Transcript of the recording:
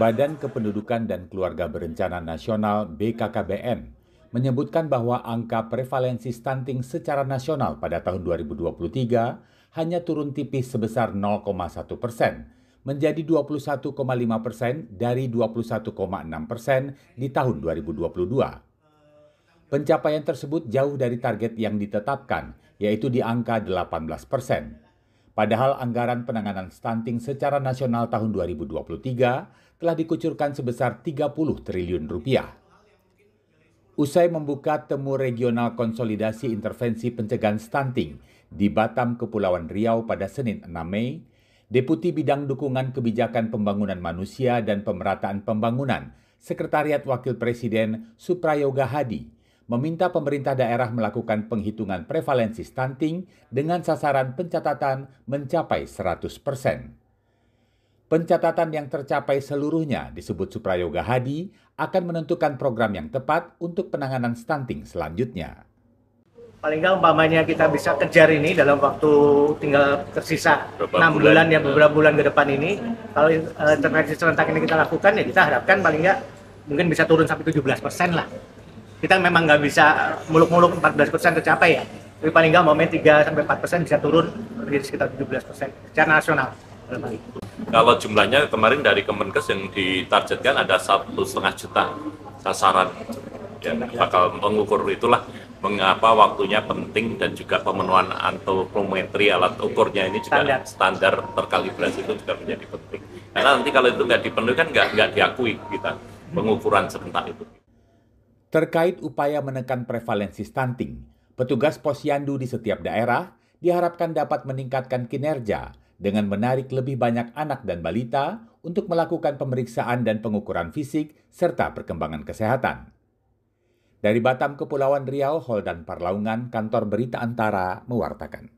Badan Kependudukan dan Keluarga Berencana Nasional BKKBN menyebutkan bahwa angka prevalensi stunting secara nasional pada tahun 2023 hanya turun tipis sebesar 0,1 persen menjadi 21,5 persen dari 21,6 persen di tahun 2022. Pencapaian tersebut jauh dari target yang ditetapkan, yaitu di angka 18 persen. Padahal anggaran penanganan stunting secara nasional tahun 2023 telah dikucurkan sebesar 30 triliun rupiah. Usai membuka temu regional konsolidasi intervensi pencegahan stunting di Batam, Kepulauan Riau pada Senin 6 Mei, Deputi Bidang Dukungan Kebijakan Pembangunan Manusia dan Pemerataan Pembangunan, Sekretariat Wakil Presiden Suprayoga Hadi meminta pemerintah daerah melakukan penghitungan prevalensi stunting dengan sasaran pencatatan mencapai 100 persen. Pencatatan yang tercapai seluruhnya disebut Suprayoga Hadi akan menentukan program yang tepat untuk penanganan stunting selanjutnya. Paling nggak umpamanya kita bisa kejar ini dalam waktu tinggal tersisa enam bulan, bulan ya beberapa bulan ke depan ini. Kalau uh, intervensi serentak ini kita lakukan ya kita harapkan paling nggak mungkin bisa turun sampai 17 persen lah kita memang nggak bisa muluk-muluk 14% tercapai ya. Tapi paling nggak momen 3 sampai 4% bisa turun menjadi sekitar 17% secara nasional. Kalau jumlahnya kemarin dari Kemenkes yang ditargetkan ada satu setengah juta sasaran ya, iya. bakal mengukur itulah mengapa waktunya penting dan juga pemenuhan antropometri alat ukurnya ini juga standar, standar terkalibrasi itu juga menjadi penting karena nanti kalau itu nggak dipenuhi kan nggak nggak diakui kita pengukuran sebentar itu. Terkait upaya menekan prevalensi stunting, petugas posyandu di setiap daerah diharapkan dapat meningkatkan kinerja dengan menarik lebih banyak anak dan balita untuk melakukan pemeriksaan dan pengukuran fisik serta perkembangan kesehatan. Dari Batam, Kepulauan Riau, Holdan Parlaungan, kantor berita antara mewartakan.